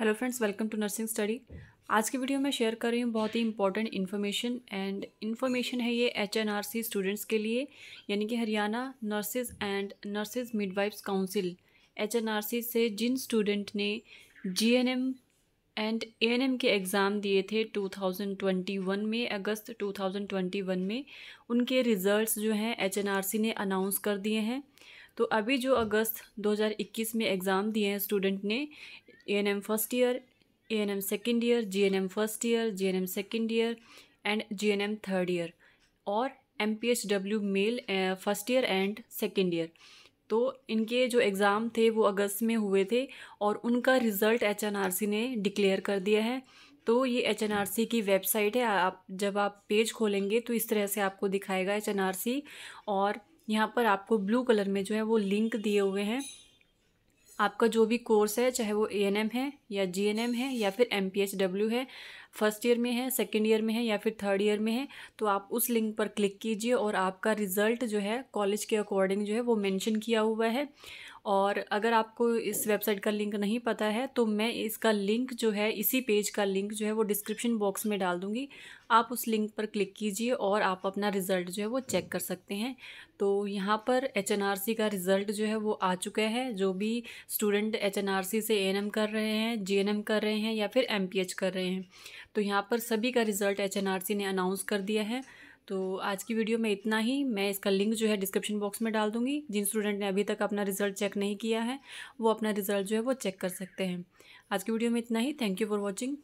hello friends welcome to nursing study आज की video में शेयर कर रही हूँ बहुत ही इंपॉर्टेंट इन्फॉर्मेशन एंड इन्फॉर्मेशन है ये H N R C students के लिए यानी कि Haryana nurses and nurses midwives council H N R C से जिन स्टूडेंट ने G N M and A N M के एग्ज़ाम दिए थे 2021 में अगस्त 2021 में उनके रिज़ल्ट्स जो हैं एच एन आर सी ने अनाउंस कर दिए हैं तो अभी जो अगस्त 2021 में एग्ज़ाम दिए हैं स्टूडेंट ने A N M first year A N M second year G N M first year G N M second year and G N M third year और M P H W male first year and second year तो इनके जो exam थे वो अगस्त में हुए थे और उनका result H N R C ने डिक्लेयर कर दिया है तो ये एच एन आर सी की वेबसाइट है आप जब आप पेज खोलेंगे तो इस तरह से आपको दिखाएगा एच एन आर सी और यहाँ पर आपको ब्लू कलर में जो है वो लिंक दिए हुए हैं आपका जो भी कोर्स है चाहे वो ए है या जी है या फिर एम है फर्स्ट ईयर में है सेकेंड ईयर में है या फिर थर्ड ईयर में है तो आप उस लिंक पर क्लिक कीजिए और आपका रिज़ल्ट जो है कॉलेज के अकॉर्डिंग जो है वो मेंशन किया हुआ है और अगर आपको इस वेबसाइट का लिंक नहीं पता है तो मैं इसका लिंक जो है इसी पेज का लिंक जो है वो डिस्क्रिप्शन बॉक्स में डाल दूँगी आप उस लिंक पर क्लिक कीजिए और आप अपना रिज़ल्ट जो है वो चेक कर सकते हैं तो यहाँ पर एच का रिज़ल्ट जो है वो आ चुका है जो भी स्टूडेंट एच से ए कर रहे हैं जे कर रहे हैं या फिर एम कर रहे हैं तो यहाँ पर सभी का रिज़ल्ट एच ने अनाउंस कर दिया है तो आज की वीडियो में इतना ही मैं इसका लिंक जो है डिस्क्रिप्शन बॉक्स में डाल दूंगी जिन स्टूडेंट ने अभी तक अपना रिज़ल्ट चेक नहीं किया है वो अपना रिज़ल्ट जो है वो चेक कर सकते हैं आज की वीडियो में इतना ही थैंक यू फॉर वॉचिंग